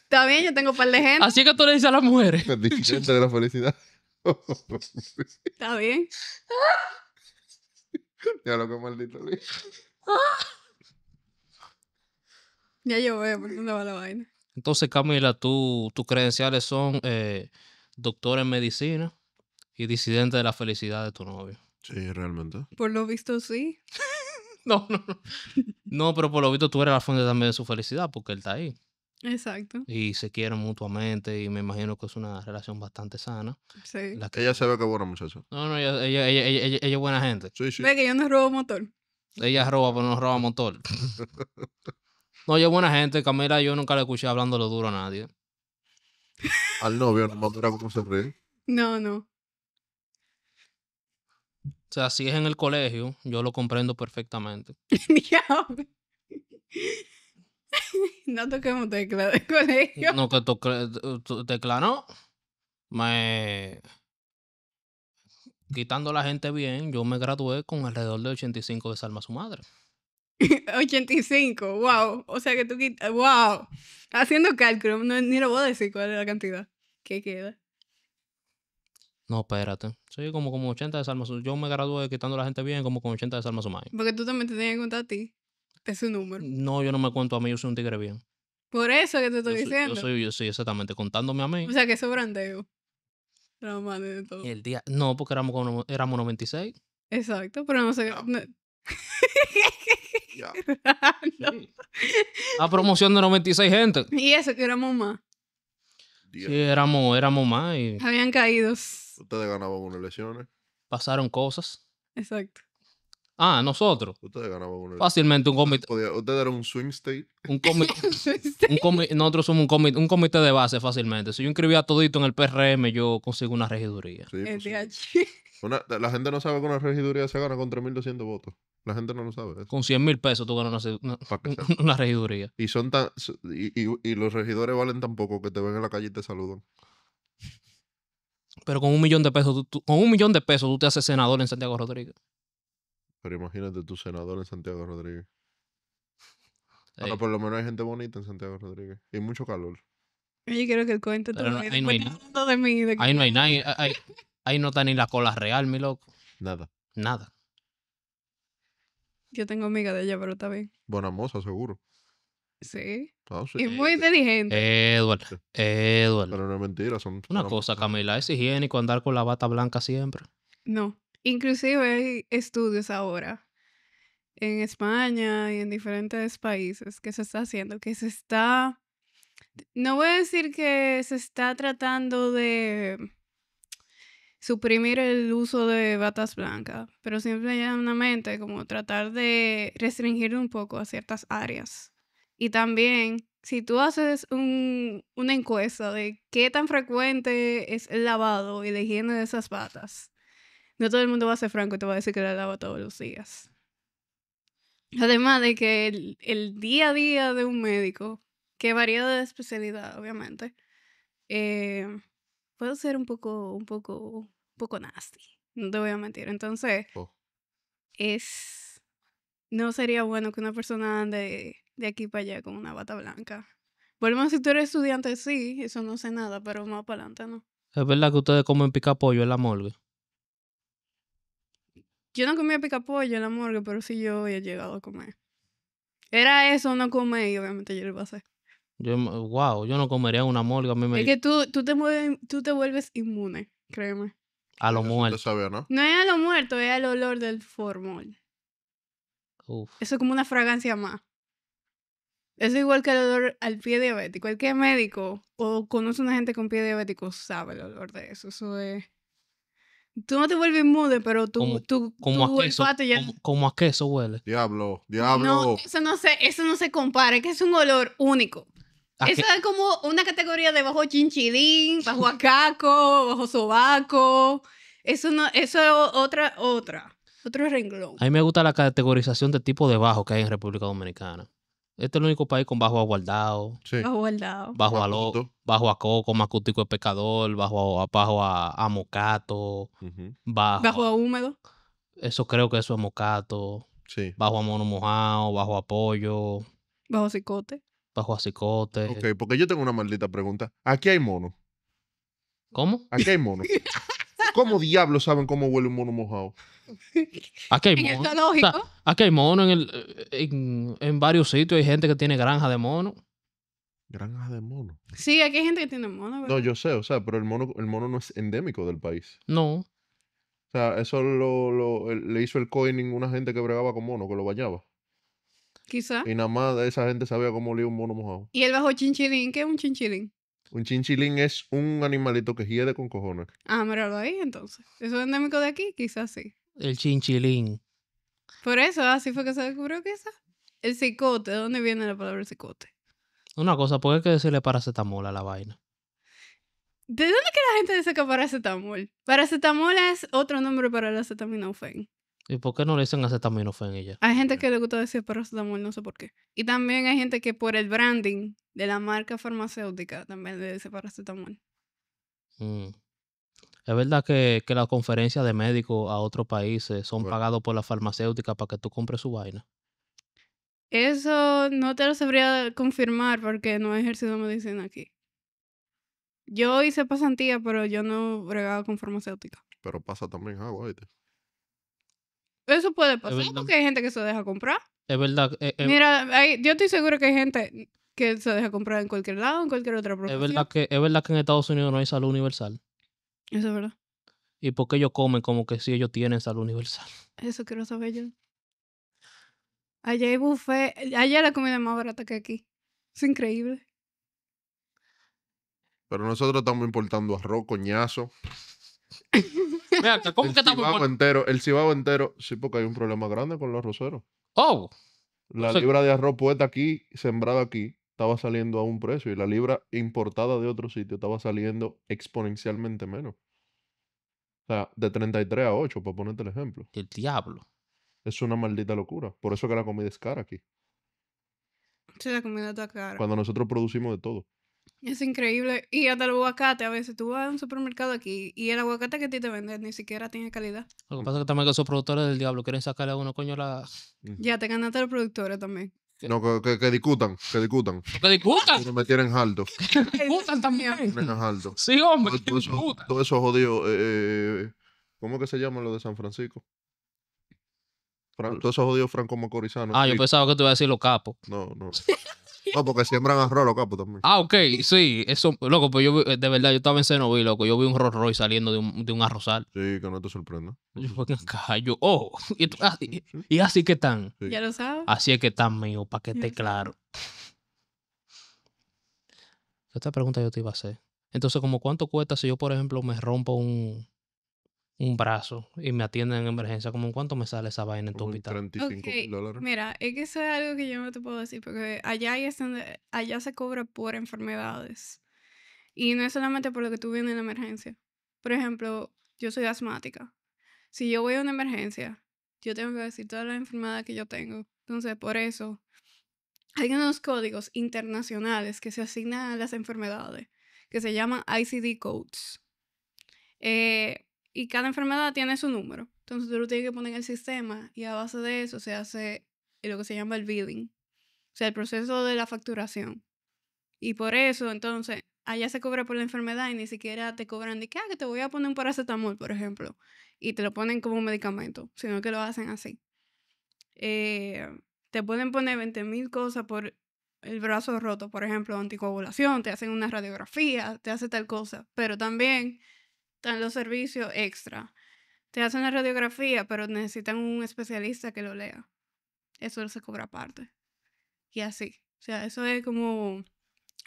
Está bien, yo tengo un par de gente. Así que tú le dices a las mujeres. [LAUGHS] disidente de la felicidad. Está bien. Ya lo que maldito Ya yo veo por dónde va la vaina. Entonces, Camila, tú, tus credenciales son eh, doctor en medicina y disidente de la felicidad de tu novio. Sí, realmente. Por lo visto, sí. [LAUGHS] No, no, no. No, pero por lo visto tú eres la fuente también de su felicidad porque él está ahí. Exacto. Y se quieren mutuamente y me imagino que es una relación bastante sana. Sí. que... Ella se ve que es buena muchacha. No, no, ella, ella, ella, es buena gente. Sí, sí. Ve que yo no robo motor. Ella roba, pero no roba motor. [LAUGHS] no, ella es buena gente. Camila, yo nunca la escuché hablando lo duro a nadie. Al novio, no como se ríe. No, no. O sea, si es en el colegio, yo lo comprendo perfectamente. [LAUGHS] [LAUGHS] no toquemos teclado de colegio. No, que toque, Teclado... Me... Quitando la gente bien, yo me gradué con alrededor de 85 de Salma su madre. 85, [LAUGHS] wow. O sea que tú quitas, wow. Haciendo cálculo, no, ni lo voy a decir cuál es la cantidad que queda. No, espérate. Sí, como, como 80 de desarmas. Yo me gradué quitando a la gente bien, como con 80 de o más. Porque tú también te tienes que contar a ti. Es un número. No, yo no me cuento a mí, yo soy un tigre bien. Por eso que te estoy diciendo. Yo soy, yo soy exactamente, contándome a mí. O sea, que eso de todo. no, porque éramos, como, éramos 96. Exacto, pero no sé. [LAUGHS] Ah, la A promoción de 96 gente. Y eso que éramos más. Sí, éramos, éramos más. Y... Habían caído... Ustedes ganaban unas elecciones. Pasaron cosas. Exacto. Ah, nosotros. Ustedes ganaban unas Fácilmente un comité. Ustedes eran un swing state. Un comité. [LAUGHS] nosotros somos un comité, un comité de base fácilmente. Si yo inscribía todito en el PRM, yo consigo una regiduría. Pues la gente no sabe que una regiduría se gana con 3.200 votos. La gente no lo sabe. Con 100 mil pesos tú ganas una, regiduría. Y son tan. Y, y los regidores valen tan poco que te ven en la calle y te saludan. Pero con un millón de pesos, tú, con un millón de pesos tú te haces senador en Santiago Rodríguez. Pero imagínate tu senador en Santiago Rodríguez. Ahora por lo menos hay gente bonita en Santiago Rodríguez. Y mucho calor. Yo quiero que el cuente todo ahí no hay nada. de mí. Ahí no hay nadie, ahí no está ni la cola real, mi loco. Nada. Nada. Yo tengo amiga de ella, pero está bien. Buena moza, seguro. Sí. Es ah, muy eh, inteligente. Edward, Edward. Pero no es mentira. Una cosa, Camila, ¿es higiénico andar con la bata blanca siempre? No. Inclusive hay estudios ahora en España y en diferentes países que se está haciendo, que se está... No voy a decir que se está tratando de suprimir el uso de batas blancas, pero siempre una mente como tratar de restringir un poco a ciertas áreas y también, si tú haces un, una encuesta de qué tan frecuente es el lavado y la higiene de esas patas, no todo el mundo va a ser franco y te va a decir que la lava todos los días. Además de que el, día a día de un médico, que varía de especialidad, obviamente, eh, puede ser un poco, un poco, un poco nasty. No te voy a mentir. Entonces, oh. es. No sería bueno que una persona ande de aquí para allá con una bata blanca. Bueno, si tú eres estudiante, sí, eso no sé nada, pero más para adelante no. ¿Es verdad que ustedes comen picapollo en la morgue? Yo no comía picapollo en la morgue, pero sí yo había llegado a comer. Era eso, no comer, y obviamente yo lo pasé. Yo, yo no comería una morgue. A mí me... Es que tú, tú, te mueves, tú te vuelves inmune, créeme. A lo muerto. ¿no? no es a lo muerto, es al olor del formol. Eso es como una fragancia más. Es igual que el olor al pie diabético. El que médico o conoce a una gente con pie diabético sabe el olor de eso. Eso es. Tú no te vuelves mude, pero tú, como, tú, como a queso, ya... como, a queso huele. Diablo, diablo. eso no se, eso no se compara, es que es un olor único. Eso es como una categoría de bajo chinchilín, bajo acaco, [LAUGHS] bajo sobaco. Eso no, eso es otra, otra, otro renglón. A mí me gusta la categorización de tipo de bajo que hay en República Dominicana. Este es el único país con bajo aguardado. Bajo guardado. Bajo a, loco, bajo a coco, macútico de pecador, bajo a, a, mocato, bajo, a húmedo. Eso creo que eso es mocato. Sí. Bajo a mono mojado, bajo a pollo. Bajo a cicote. Bajo a cicote. Ok, porque yo tengo una maldita pregunta. ¿Aquí hay mono? ¿Cómo? Aquí hay mono. [LAUGHS] ¿Cómo diablos saben cómo huele un mono mojado? [LAUGHS] Aquí hay mono. aquí hay mono en, en, varios sitios. Hay gente que tiene granja de mono. ¿Granja de mono. Sí, aquí hay gente que tiene mono. No, yo sé, o sea, pero el mono, el mono no es endémico del país. No. O sea, eso lo, le hizo el coin ninguna gente que bregaba con mono, que lo bañaba. Quizá. Y nada más esa gente sabía cómo olía un mono mojado. ¿Y el bajo chinchilín? ¿Qué es un chinchilín? Un chinchilín es un animalito que hiede con cojones. Ah, míralo ahí entonces. ¿Eso es endémico de aquí? Quizás sí. El chinchilín. Por eso, así fue que se descubrió que quizás. El cicote, ¿de dónde viene la palabra cicote? Una cosa, ¿por qué hay que decirle paracetamol a la vaina? ¿De dónde que la gente dice que paracetamol? Paracetamol es otro nombre para el acetaminofén. ¿Y por qué no le dicen acetaminofén en ella? Hay gente que le gusta decir paracetamol, no sé por qué. Y también hay gente que por el branding de la marca farmacéutica también le dice paracetamol. Mm. Es verdad que, que las conferencias de médicos a otros países son pagados por la farmacéutica para que tú compres su vaina. Eso no te lo sabría confirmar porque no he ejercido medicina aquí. Yo hice pasantía, pero yo no bregaba con farmacéutica. Pero pasa también agua, eso puede pasar porque hay gente que se deja comprar. Es verdad. Eh, eh, Mira, yo estoy seguro que hay gente que se deja comprar en cualquier lado, en cualquier otra provincia Es verdad que, es verdad que en Estados Unidos no hay salud universal. Eso es verdad. ¿Y porque ellos comen como que si ellos tienen salud universal? [LAUGHS] Eso quiero saber yo. Allá hay buffet. Allá la comida es más barata que aquí. Es increíble. Pero nosotros estamos importando arroz, coñazo. [LAUGHS] ¿cómo el que Cibao entero, El Cibao entero, sí, porque hay un problema grande con los arroceros. Oh. La libra de arroz puesta aquí, sembrada aquí, estaba saliendo a un precio y la libra importada de otro sitio estaba saliendo exponencialmente menos. O sea, de 33 a 8, para ponerte el ejemplo. El diablo. Es una maldita locura. Por eso que la comida es cara aquí. Sí, la comida está cara. Cuando nosotros producimos de todo. Es increíble. Y hasta el aguacate, a veces tú vas a un supermercado aquí y el aguacate que a ti te venden ni siquiera tiene calidad. Lo que pasa es que también esos productores del diablo quieren sacarle a uno, coño, la. Ya te ganaste los productores también. No, que, que, discutan, que discutan. Que discutan. Que me tienen alto. [LAUGHS] Que discutan también. Me alto. Sí, hombre. Todo, eso, jodido. Eh, eh, ¿Cómo que se llama lo de San Francisco? Todos todo eso jodido franco macorizano Ah, yo pensaba que te iba a decir los capos. No, no. [LAUGHS] No, porque siembran arroz, loco, pues, también. Ah, ok, sí. Eso, loco, pues yo eh, de verdad, yo estaba en Cenoví, loco. Yo vi un Rolls saliendo de un, de un arrozal. Sí, que no te sorprenda. Yo, yo, oh, [LAUGHS] y, Oh, y, así que están. Ya lo sabes. Así es que están, mío, para que esté claro. Esta pregunta yo te iba a hacer. Entonces, ¿cómo cuánto cuesta si yo, por ejemplo, me rompo un, un brazo y me atienden en emergencia, ¿cómo cuánto me sale esa vaina en tu hospital. 35 Mira, es que eso es algo que yo no te puedo decir, porque allá, allá se cobra por enfermedades. Y no es solamente por lo que tú vienes en la emergencia. Por ejemplo, yo soy asmática. Si yo voy a una emergencia, yo tengo que decir todas las enfermedades que yo tengo. Entonces, por eso, hay unos códigos internacionales que se asignan a las enfermedades, que se llaman ICD codes. Eh, y cada enfermedad tiene su número. Entonces tú lo tienes que poner en el sistema y a base de eso se hace lo que se llama el billing, o sea, el proceso de la facturación. Y por eso, entonces, allá se cobra por la enfermedad y ni siquiera te cobran de que, ah, te voy a poner un paracetamol, por ejemplo, y te lo ponen como un medicamento, sino que lo hacen así. Eh, te pueden poner 20.000 cosas por el brazo roto, por ejemplo, anticoagulación, te hacen una radiografía, te hace tal cosa, pero también están los servicios extra. Te hacen la radiografía, pero necesitan un especialista que lo lea. Eso se cobra aparte. Y así. O sea, eso es como.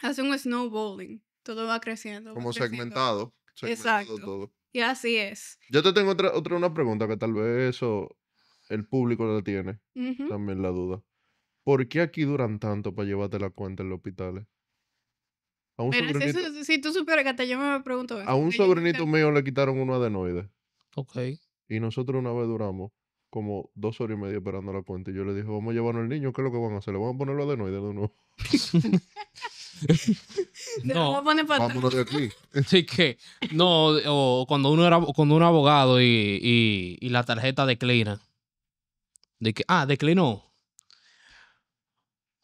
Hace un snowballing. Todo va creciendo. Como segmentado. Exacto. Y así es. Yo te tengo otra, otra una pregunta que tal vez eso el público la tiene. También la duda. ¿Por qué aquí duran tanto para llevarte la cuenta en los hospitales? A un si, tú me pregunto A un sobrinito mío le quitaron un adenoide. Ok. Y nosotros una vez duramos como dos horas y media esperando la cuenta. Y yo le dije, vamos a llevarnos al niño, ¿qué es lo que van a hacer? ¿Le van a poner los adenoides de no, [LAUGHS] vamos vámonos de aquí. Así [LAUGHS] que, no, o cuando uno era cuando uno abogado y, y la tarjeta declina. De que, ah, declinó.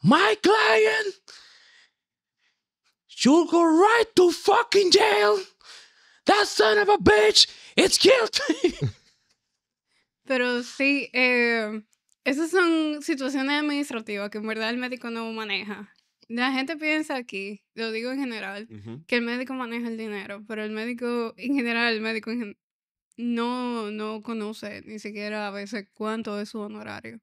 My client to Pero sí, eh, esas son situaciones administrativas que en verdad el médico no maneja. La gente piensa aquí, lo digo en general, que el médico maneja el dinero, pero el médico, en general, el médico no, no conoce ni siquiera a veces cuánto es su honorario.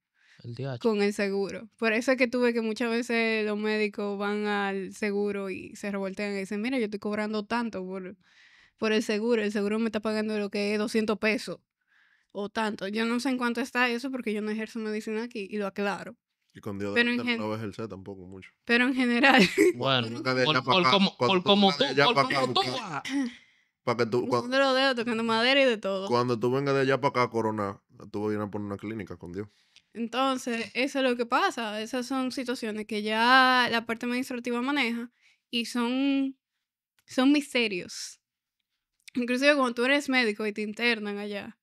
Con el seguro. Por eso es que tuve que muchas veces los médicos van al seguro y se revoltean y dicen, mira, yo estoy cobrando tanto por, por el seguro, el seguro me está pagando lo que es 200 pesos o tanto. Yo no sé en cuánto está eso porque yo no ejerzo medicina aquí y lo aclaro. Y con Dios pero en no ves el tampoco mucho. Pero en general. [LAUGHS] Bueno, por, como, por como tú, por tú tú. [LAUGHS] Cuando, los dedos, tocando madera y de todo. Cuando tú vengas de allá para acá, Corona, tú vas a ir a poner una clínica con Dios. Entonces, eso es lo que pasa. Esas son situaciones que ya la parte administrativa maneja y son, son misterios. Inclusive cuando tú eres médico y te internan allá,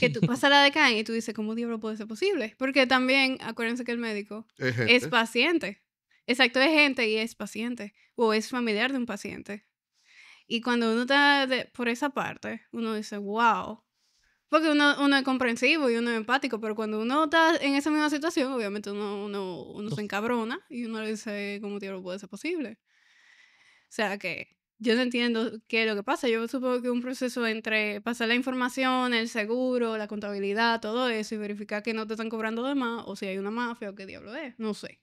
que tú [LAUGHS] pasas la acá y tú dices, ¿cómo diablo puede ser posible? Porque también, acuérdense que el médico es, paciente. Exacto, es gente y es paciente. O es familiar de un paciente. Y cuando uno está por esa parte, uno dice, wow, porque uno, es comprensivo y uno es empático, pero cuando uno está en esa misma situación, obviamente uno, se encabrona y uno le dice cómo diablos puede ser posible. O sea que yo no entiendo qué es lo que pasa. Yo supongo que un proceso entre pasar la información, el seguro, la contabilidad, todo eso y verificar que no te están cobrando de más o si hay una mafia o qué diablo es. No sé.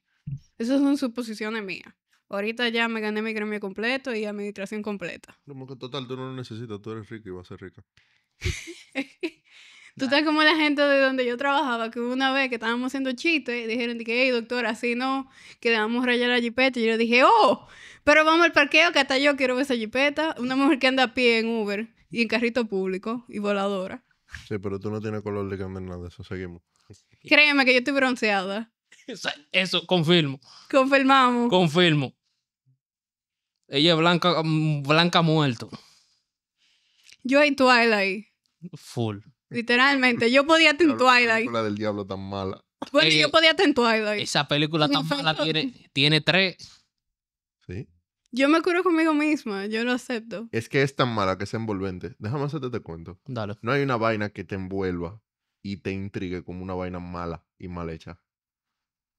Esas son suposiciones mías. Ahorita ya me gané mi gremio completo y administración completa. Como que total, tú no lo necesitas, tú eres rica y vas a ser rica. [LAUGHS] Tú estás como la gente de donde yo trabajaba, que una vez que estábamos haciendo chistes, dijeron que, hey, doctor, así no, que le vamos a rayar la jipeta. Y yo dije, oh, pero vamos al parqueo, que hasta yo quiero ver esa jipeta. Una mujer que anda a pie en Uber y en carrito público y voladora. Sí, pero tú no tienes color de cambio nada, eso seguimos. Créeme que yo estoy bronceada. Eso, confirmo. Confirmamos. Confirmo. Ella es blanca, blanca muerto. Yo hay Twilight. Full. Literalmente. Yo podía estar en La del diablo tan mala. Bueno, yo podía estar en Esa película [LAUGHS] tan mala tiene, tiene tres. Sí. Yo me curo conmigo misma, yo lo acepto. Es que es tan mala que es envolvente. Déjame hacerte te este cuento. No hay una vaina que te envuelva y te intrigue como una vaina mala y mal hecha.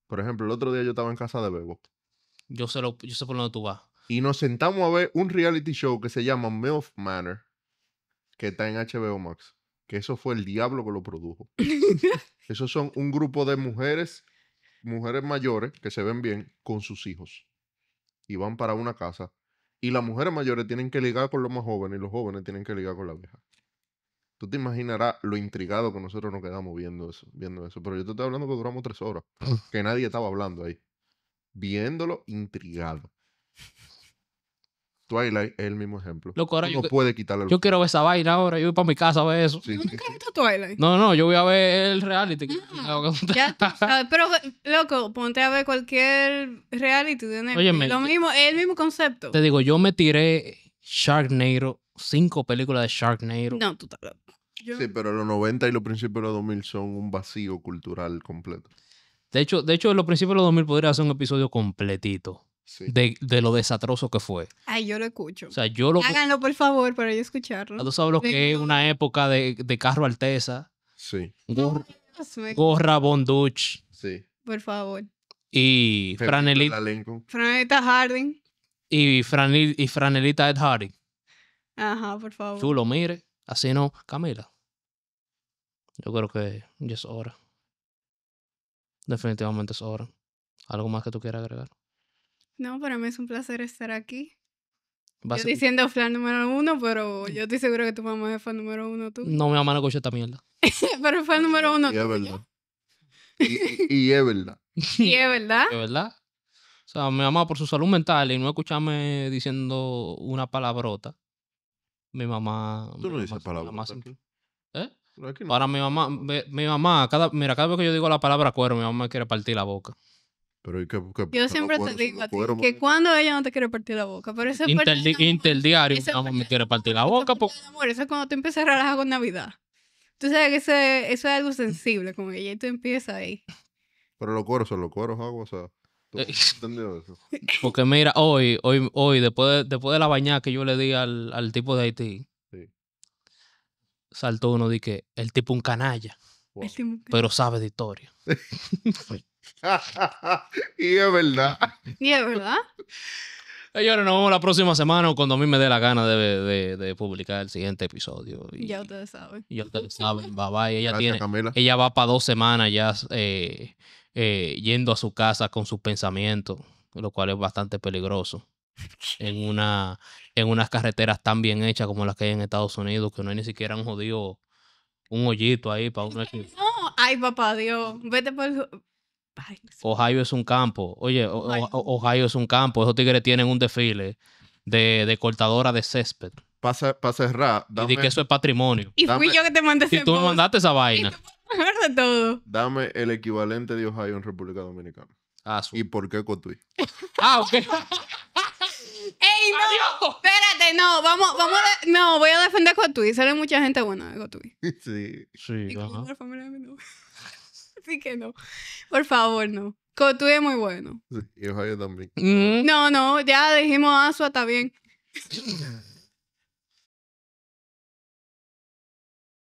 Por ejemplo, el otro día yo estaba en casa de Bebo. Yo sé, lo, yo sé por dónde tú vas. Y nos sentamos a ver un reality show que se llama MILF Manor, que está en HBO Max que eso fue el diablo que lo produjo. [LAUGHS] Esos son un grupo de mujeres, mujeres mayores que se ven bien con sus hijos y van para una casa y las mujeres mayores tienen que ligar con los más jóvenes y los jóvenes tienen que ligar con la vieja. Tú te imaginarás lo intrigado que nosotros nos quedamos viendo eso, viendo eso. Pero yo te estoy hablando que duramos tres horas, que nadie estaba hablando ahí. Viéndolo intrigado. Twilight es el mismo ejemplo. Loco, yo, puede quitarle Yo quiero ver esa vaina ahora. Yo voy para mi casa a ver eso. ¿No No, yo voy a ver el reality. Ah, [LAUGHS] pero, loco, ponte a ver cualquier reality. De lo mismo, es el mismo concepto. Te digo, yo me tiré Sharknado, cinco películas de Sharknado. No, tú estás Sí, pero los 90 y los principios de los 2000 son un vacío cultural completo. De hecho, de hecho, los principios de los 2000 podría ser un episodio completito de, lo desastroso que fue. Ay, yo lo escucho. O sea, Háganlo, por favor, para yo escucharlo. Tú sabes lo que es una época de, de carro Alteza. Sí. Gorra, Bonduch. Sí. Por favor. Y Franelita. Harding. Y, y Franelita Ed Harding. Ajá, por favor. Tú lo mires. Así no, Camila. Yo creo que ya es hora. Definitivamente es hora. ¿Algo más que tú quieras agregar? No, para mí es un placer estar aquí. yo diciendo fan número uno, pero yo estoy seguro que tu mamá es fan número uno tú. No, mi mamá no escucha esta mierda. [LAUGHS] pero es fan número uno y Es verdad. Y, es verdad. [LAUGHS] y es verdad. es verdad. O sea, mi mamá por su salud mental y no escucharme diciendo una palabrota. Mi mamá. Tú no dices ¿Eh? Para mi mamá, mi, mamá, cada, mira, cada vez que yo digo la palabra cuero, mi mamá quiere partir la boca. Pero yo siempre te digo a ti que cuando ella no te quiere partir la boca. Pero ese Interdi Interdiario, no me quiere partir la boca. amor, eso es cuando tú empiezas a relajar con Navidad. Tú sabes que eso es algo sensible con ella y tú empiezas ahí. Pero los cueros son los cueros agua, o sea. Eh. [LAUGHS] Porque mira, hoy, hoy, hoy, después de, después de la bañada que yo le di al, al tipo de Haití, saltó uno de que el tipo un canalla, pero sabe de historia. [LAUGHS] [LAUGHS] y es verdad. Y es verdad. Señores, nos vemos la próxima semana o cuando a mí me dé la gana de, publicar el siguiente episodio. ya ustedes saben. Ya ustedes saben, bye bye. Ella, tiene, ella va para dos semanas ya eh, eh, yendo a su casa con sus pensamientos, lo cual es bastante peligroso. En, una, en unas carreteras tan bien hechas como las que hay en Estados Unidos, que no hay ni siquiera un jodido, un hoyito ahí para uno. No, ay papá Dios, vete por... Ohio es un campo. Oye, Ohio, es un campo. Esos tigres tienen un desfile de, cortadora de césped. Para cerrar, Y di que eso es patrimonio. Y fui yo que te mandé ese Y tú me mandaste esa vaina. de todo. Dame el equivalente de Ohio en República Dominicana. Ah, ¿Y por qué Cotuí? ah, ok. [LAUGHS] ¡Ey, no! Espérate, no, vamos, vamos a No, voy a defender Cotuí. Sale mucha gente buena de Cotuí. [LAUGHS] Sí. Sí, ajá. Así que no. Por favor, no. Cotu es muy bueno. también. Mm. No, no, ya dijimos Asua, ah, está bien. [LAUGHS]